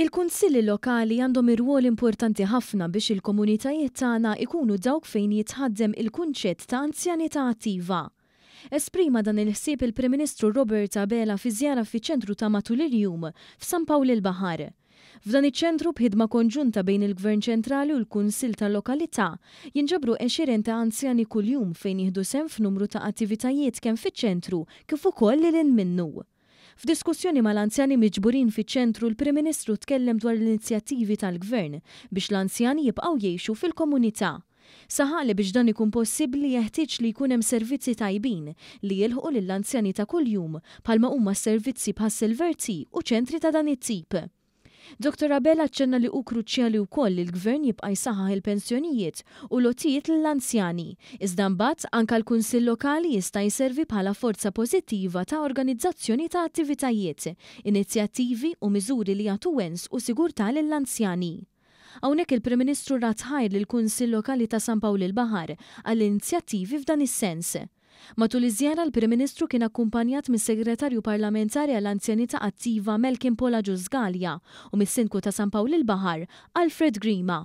Il-kunsilli lokali għandhom ir-rwol importanti ħafna biex il-komunitajiet tagħna ikunu dawk fejn jitħaddem il-kunċett ta' anzjanità attiva. Esprima dan il-ħsieb il-Prim Ministru Robert Abela fi żjara fiċ-ċentru ta' matul il-jum f'San Pawl il-Bahar. F'dan iċ-ċentru b'ħidma konġunta bejn il-Gvern ċentrali u l kunsill tal-Lokalità jinġabru 20 ta' anzjani kuljum fejn jieħdu sem f'numru ta' attivitajiet kemm fiċ-ċentru kif ukoll lil minnu. F'diskussjoni mal-anzjani miġburin fiċ-ċentru l-Prim Ministru tkellem dwar l-inizjattivi tal-Gvern biex l-anzjani jibqgħu jgħixu fil-komunità. Saħali biex dan ikun possibbli jeħtieġ li jkun hemm servizzi tajbin li jilħu lill-anzjani ta' kuljum bħalma huma servizzi bħas silverti u ċentri ta' dan it-tip. Dr. Abel ċenna li u kruċjali u koll il-gvern jibqa jsaħħa il-pensjonijiet u lotijiet l-anzjani, iżda mbagħad anka l-Kunsill Lokali jista' jservi bħala forza pożittiva ta' organizzazzjoni ta' attivitajiet, inizjattivi u miżuri li jagħtu wens u sigurtà lill-anzjani. Hawnhekk il-Prim Ministru ratħajr lill-Kunsill Lokali ta' San Pawl il-Baħar għall-inizjattivi f'dan is-sens. Matul iż-żjara l-Prim Ministru kien akkumpanjat mis segretarju parlamentari għall anzjanità attiva Melkin Pola Ġużgalja u mis-sinku ta' San Pawl il-Bahar Alfred Grima.